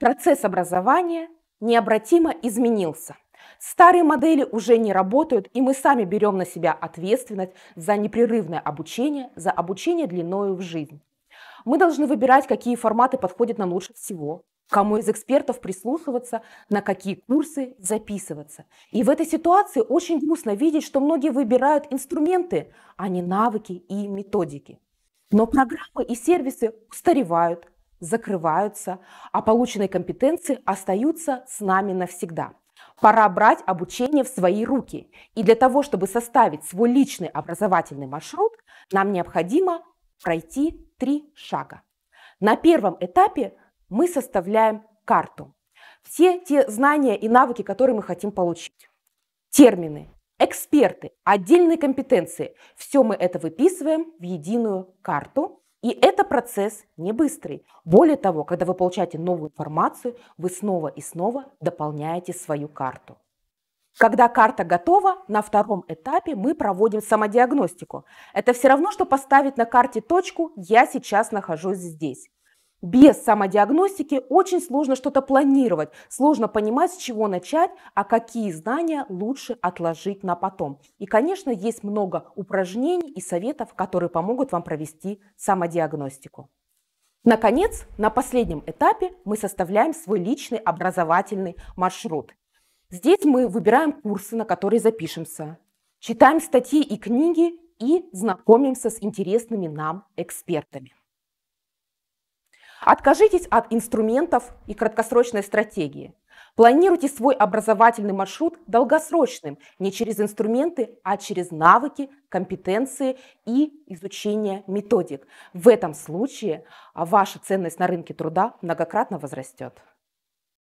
Процесс образования необратимо изменился. Старые модели уже не работают, и мы сами берем на себя ответственность за непрерывное обучение, за обучение длиною в жизнь. Мы должны выбирать, какие форматы подходят нам лучше всего, кому из экспертов прислушиваться, на какие курсы записываться. И в этой ситуации очень грустно видеть, что многие выбирают инструменты, а не навыки и методики. Но программы и сервисы устаревают, закрываются, а полученные компетенции остаются с нами навсегда. Пора брать обучение в свои руки. И для того, чтобы составить свой личный образовательный маршрут, нам необходимо пройти три шага. На первом этапе мы составляем карту. Все те знания и навыки, которые мы хотим получить. Термины, эксперты, отдельные компетенции. Все мы это выписываем в единую карту. И это процесс не быстрый. Более того, когда вы получаете новую информацию, вы снова и снова дополняете свою карту. Когда карта готова, на втором этапе мы проводим самодиагностику. Это все равно, что поставить на карте точку «я сейчас нахожусь здесь» без самодиагностики очень сложно что-то планировать, сложно понимать, с чего начать, а какие знания лучше отложить на потом. И, конечно, есть много упражнений и советов, которые помогут вам провести самодиагностику. Наконец, на последнем этапе мы составляем свой личный образовательный маршрут. Здесь мы выбираем курсы, на которые запишемся, читаем статьи и книги и знакомимся с интересными нам экспертами. Откажитесь от инструментов и краткосрочной стратегии. Планируйте свой образовательный маршрут долгосрочным, не через инструменты, а через навыки, компетенции и изучение методик. В этом случае ваша ценность на рынке труда многократно возрастет.